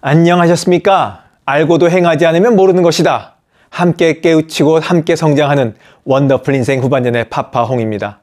안녕하셨습니까? 알고도 행하지 않으면 모르는 것이다. 함께 깨우치고 함께 성장하는 원더풀 인생 후반전의 파파홍입니다.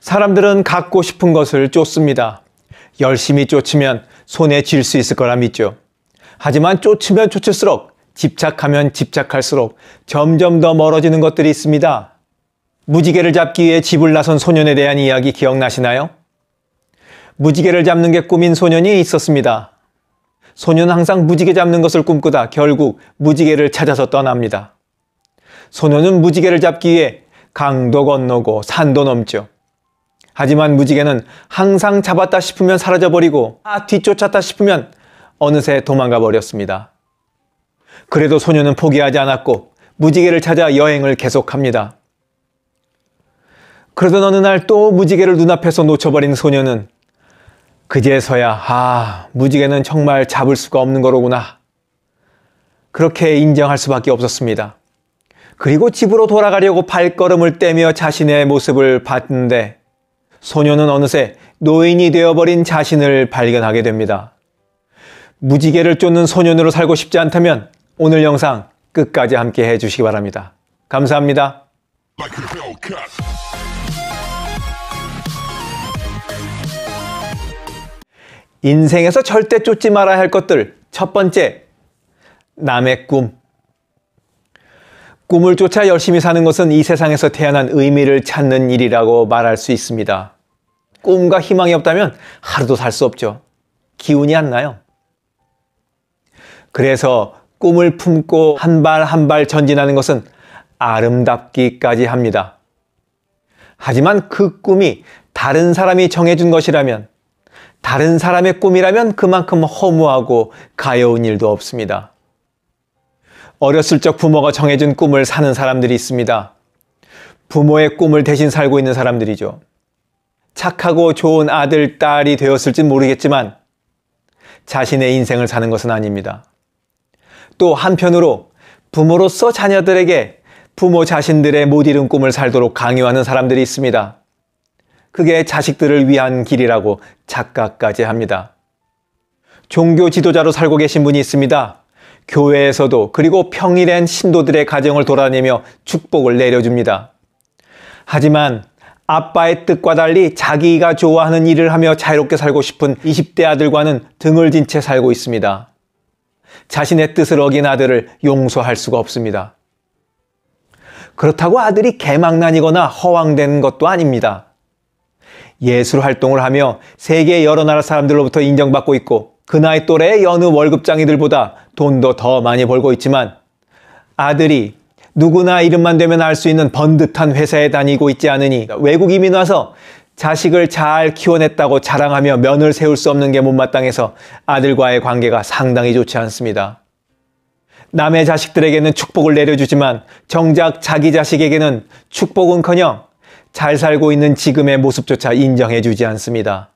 사람들은 갖고 싶은 것을 쫓습니다. 열심히 쫓으면 손에 쥘 수 있을 거라 믿죠. 하지만 쫓으면 쫓을수록 집착하면 집착할수록 점점 더 멀어지는 것들이 있습니다. 무지개를 잡기 위해 집을 나선 소년에 대한 이야기 기억나시나요? 무지개를 잡는 게 꿈인 소년이 있었습니다. 소녀는 항상 무지개 잡는 것을 꿈꾸다 결국 무지개를 찾아서 떠납니다. 소녀는 무지개를 잡기 위해 강도 건너고 산도 넘죠. 하지만 무지개는 항상 잡았다 싶으면 사라져버리고 아 뒤쫓았다 싶으면 어느새 도망가 버렸습니다. 그래도 소녀는 포기하지 않았고 무지개를 찾아 여행을 계속합니다. 그러던 어느 날 또 무지개를 눈앞에서 놓쳐버린 소녀는 그제서야 아 무지개는 정말 잡을 수가 없는 거로구나. 그렇게 인정할 수밖에 없었습니다. 그리고 집으로 돌아가려고 발걸음을 떼며 자신의 모습을 봤는데 소녀는 어느새 노인이 되어버린 자신을 발견하게 됩니다. 무지개를 쫓는 소년으로 살고 싶지 않다면 오늘 영상 끝까지 함께 해주시기 바랍니다. 감사합니다. 인생에서 절대 쫓지 말아야 할 것들. 첫 번째, 남의 꿈. 꿈을 쫓아 열심히 사는 것은 이 세상에서 태어난 의미를 찾는 일이라고 말할 수 있습니다. 꿈과 희망이 없다면 하루도 살 수 없죠. 기운이 안 나요. 그래서 꿈을 품고 한 발 한 발 전진하는 것은 아름답기까지 합니다. 하지만 그 꿈이 다른 사람이 정해준 것이라면 다른 사람의 꿈이라면 그만큼 허무하고 가여운 일도 없습니다. 어렸을 적 부모가 정해준 꿈을 사는 사람들이 있습니다. 부모의 꿈을 대신 살고 있는 사람들이죠. 착하고 좋은 아들, 딸이 되었을진 모르겠지만 자신의 인생을 사는 것은 아닙니다. 또 한편으로 부모로서 자녀들에게 부모 자신들의 못 이룬 꿈을 살도록 강요하는 사람들이 있습니다. 그게 자식들을 위한 길이라고 착각까지 합니다. 종교 지도자로 살고 계신 분이 있습니다. 교회에서도 그리고 평일엔 신도들의 가정을 돌아다니며 축복을 내려줍니다. 하지만 아빠의 뜻과 달리 자기가 좋아하는 일을 하며 자유롭게 살고 싶은 20대 아들과는 등을 진 채 살고 있습니다. 자신의 뜻을 어긴 아들을 용서할 수가 없습니다. 그렇다고 아들이 개망난이거나 허황된 것도 아닙니다. 예술 활동을 하며 세계 여러 나라 사람들로부터 인정받고 있고 그 나이 또래의 여느 월급장이들보다 돈도 더 많이 벌고 있지만 아들이 누구나 이름만 되면 알 수 있는 번듯한 회사에 다니고 있지 않으니 외국 이민 와서 자식을 잘 키워냈다고 자랑하며 면을 세울 수 없는 게 못마땅해서 아들과의 관계가 상당히 좋지 않습니다. 남의 자식들에게는 축복을 내려주지만 정작 자기 자식에게는 축복은커녕 잘 살고 있는 지금의 모습조차 인정해 주지 않습니다.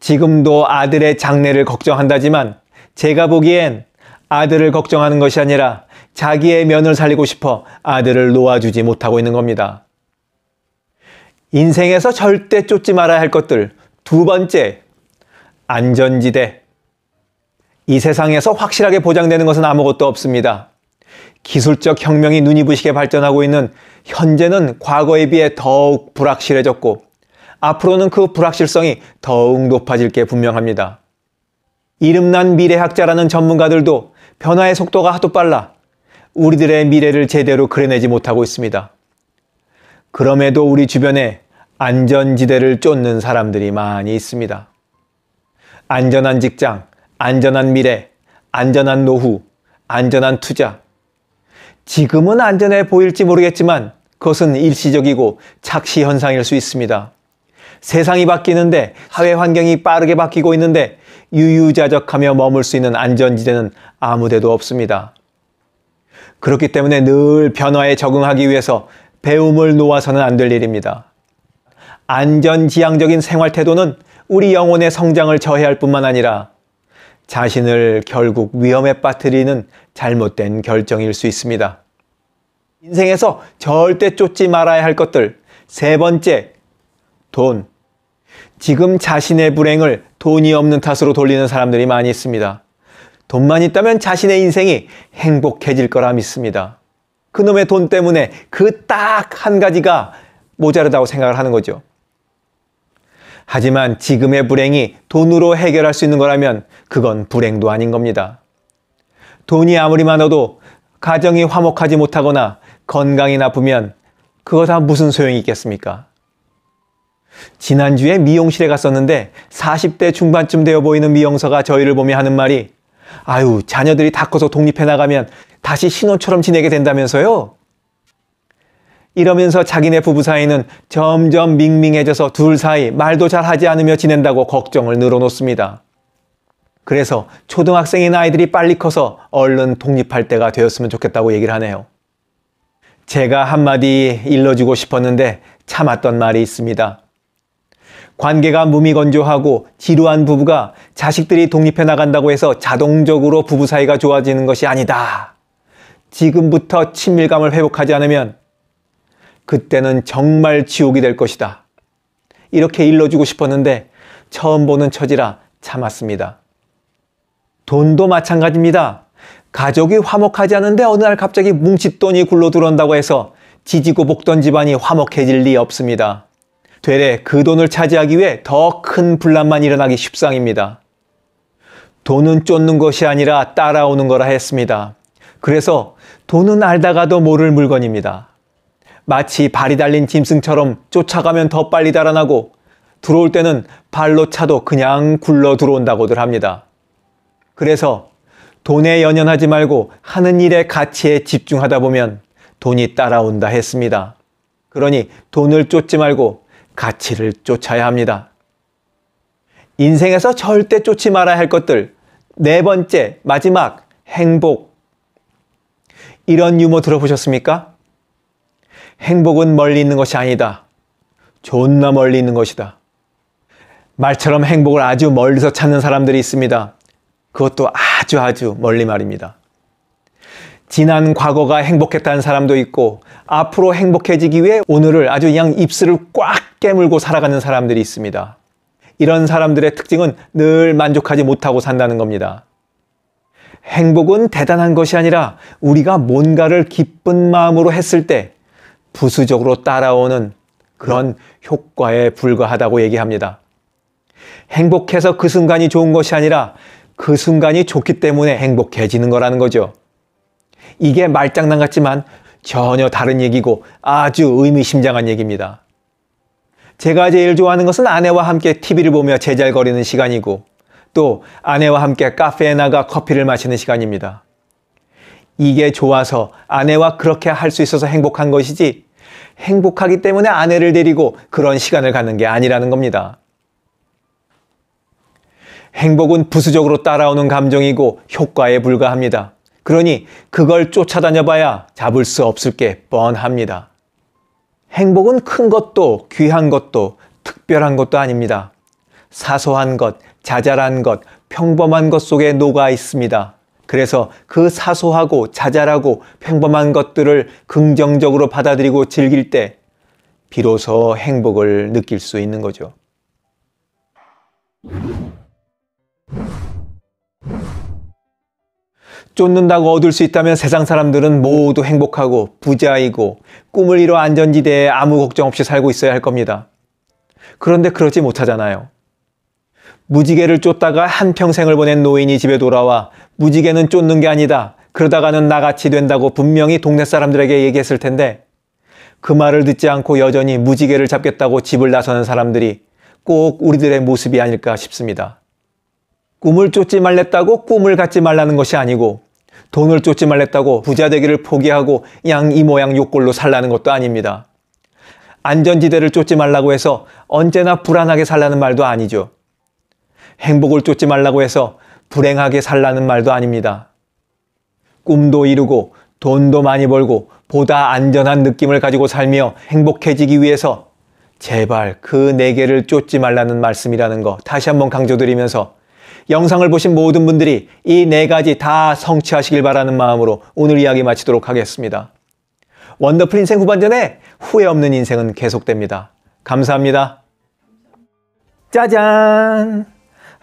지금도 아들의 장래를 걱정한다지만 제가 보기엔 아들을 걱정하는 것이 아니라 자기의 면을 살리고 싶어 아들을 놓아주지 못하고 있는 겁니다. 인생에서 절대 쫓지 말아야 할 것들. 두 번째, 안전지대. 이 세상에서 확실하게 보장되는 것은 아무것도 없습니다. 기술적 혁명이 눈이부시게 발전하고 있는 현재는 과거에 비해 더욱 불확실해졌고 앞으로는 그 불확실성이 더욱 높아질 게 분명합니다. 이름난 미래학자라는 전문가들도 변화의 속도가 하도 빨라 우리들의 미래를 제대로 그려내지 못하고 있습니다. 그럼에도 우리 주변에 안전지대를 쫓는 사람들이 많이 있습니다. 안전한 직장, 안전한 미래, 안전한 노후, 안전한 투자, 지금은 안전해 보일지 모르겠지만 그것은 일시적이고 착시 현상일 수 있습니다. 세상이 바뀌는데 사회 환경이 빠르게 바뀌고 있는데 유유자적하며 머물 수 있는 안전지대는 아무데도 없습니다. 그렇기 때문에 늘 변화에 적응하기 위해서 배움을 놓아서는 안 될 일입니다. 안전지향적인 생활 태도는 우리 영혼의 성장을 저해할 뿐만 아니라 자신을 결국 위험에 빠뜨리는 잘못된 결정일 수 있습니다. 인생에서 절대 쫓지 말아야 할 것들. 세 번째, 돈. 지금 자신의 불행을 돈이 없는 탓으로 돌리는 사람들이 많이 있습니다. 돈만 있다면 자신의 인생이 행복해질 거라 믿습니다. 그놈의 돈 때문에 그 딱 한 가지가 모자르다고 생각을 하는 거죠. 하지만 지금의 불행이 돈으로 해결할 수 있는 거라면 그건 불행도 아닌 겁니다. 돈이 아무리 많아도 가정이 화목하지 못하거나 건강이 나쁘면 그거 다 무슨 소용이 있겠습니까? 지난주에 미용실에 갔었는데 40대 중반쯤 되어 보이는 미용사가 저희를 보며 하는 말이 아유, 자녀들이 다 커서 독립해 나가면 다시 신혼처럼 지내게 된다면서요? 이러면서 자기네 부부 사이는 점점 밍밍해져서 둘 사이 말도 잘 하지 않으며 지낸다고 걱정을 늘어놓습니다. 그래서 초등학생인 아이들이 빨리 커서 얼른 독립할 때가 되었으면 좋겠다고 얘기를 하네요. 제가 한마디 일러주고 싶었는데 참았던 말이 있습니다. 관계가 무미건조하고 지루한 부부가 자식들이 독립해 나간다고 해서 자동적으로 부부 사이가 좋아지는 것이 아니다. 지금부터 친밀감을 회복하지 않으면 그때는 정말 지옥이 될 것이다. 이렇게 일러주고 싶었는데 처음 보는 처지라 참았습니다. 돈도 마찬가지입니다. 가족이 화목하지 않은데 어느 날 갑자기 뭉칫돈이 굴러 들어온다고 해서 지지고 볶던 집안이 화목해질 리 없습니다. 되레 그 돈을 차지하기 위해 더 큰 분란만 일어나기 쉽상입니다. 돈은 쫓는 것이 아니라 따라오는 거라 했습니다. 그래서 돈은 알다가도 모를 물건입니다. 마치 발이 달린 짐승처럼 쫓아가면 더 빨리 달아나고 들어올 때는 발로 차도 그냥 굴러 들어온다고들 합니다. 그래서 돈에 연연하지 말고 하는 일에 가치에 집중하다 보면 돈이 따라온다 했습니다. 그러니 돈을 쫓지 말고 가치를 쫓아야 합니다. 인생에서 절대 쫓지 말아야 할 것들. 네 번째, 마지막, 행복. 이런 유머 들어보셨습니까? 행복은 멀리 있는 것이 아니다. 존나 멀리 있는 것이다. 말처럼 행복을 아주 멀리서 찾는 사람들이 있습니다. 그것도 아주 아주 멀리 말입니다. 지난 과거가 행복했다는 사람도 있고 앞으로 행복해지기 위해 오늘을 아주 그냥 입술을 꽉 깨물고 살아가는 사람들이 있습니다. 이런 사람들의 특징은 늘 만족하지 못하고 산다는 겁니다. 행복은 대단한 것이 아니라 우리가 뭔가를 기쁜 마음으로 했을 때 부수적으로 따라오는 그런 효과에 불과하다고 얘기합니다. 행복해서 그 순간이 좋은 것이 아니라 그 순간이 좋기 때문에 행복해지는 거라는 거죠. 이게 말장난 같지만 전혀 다른 얘기고 아주 의미심장한 얘기입니다. 제가 제일 좋아하는 것은 아내와 함께 TV를 보며 제잘거리는 시간이고 또 아내와 함께 카페에 나가 커피를 마시는 시간입니다. 이게 좋아서 아내와 그렇게 할 수 있어서 행복한 것이지 행복하기 때문에 아내를 데리고 그런 시간을 갖는 게 아니라는 겁니다. 행복은 부수적으로 따라오는 감정이고 효과에 불과합니다. 그러니 그걸 쫓아다녀 봐야 잡을 수 없을 게 뻔합니다. 행복은 큰 것도 귀한 것도 특별한 것도 아닙니다. 사소한 것, 자잘한 것, 평범한 것 속에 녹아 있습니다. 그래서 그 사소하고 자잘하고 평범한 것들을 긍정적으로 받아들이고 즐길 때 비로소 행복을 느낄 수 있는 거죠. 쫓는다고 얻을 수 있다면 세상 사람들은 모두 행복하고 부자이고 꿈을 이뤄 안전지대에 아무 걱정 없이 살고 있어야 할 겁니다. 그런데 그러지 못하잖아요. 무지개를 쫓다가 한평생을 보낸 노인이 집에 돌아와 무지개는 쫓는 게 아니다. 그러다가는 나같이 된다고 분명히 동네 사람들에게 얘기했을 텐데 그 말을 듣지 않고 여전히 무지개를 잡겠다고 집을 나서는 사람들이 꼭 우리들의 모습이 아닐까 싶습니다. 꿈을 쫓지 말랬다고 꿈을 갖지 말라는 것이 아니고 돈을 쫓지 말랬다고 부자 되기를 포기하고 양이 모양 욕골로 살라는 것도 아닙니다. 안전지대를 쫓지 말라고 해서 언제나 불안하게 살라는 말도 아니죠. 행복을 쫓지 말라고 해서 불행하게 살라는 말도 아닙니다. 꿈도 이루고 돈도 많이 벌고 보다 안전한 느낌을 가지고 살며 행복해지기 위해서 제발 그 내게를 쫓지 말라는 말씀이라는 거 다시 한번 강조드리면서 영상을 보신 모든 분들이 이 네 가지 다 성취하시길 바라는 마음으로 오늘 이야기 마치도록 하겠습니다. 원더풀 인생 후반전에 후회 없는 인생은 계속됩니다. 감사합니다. 짜잔!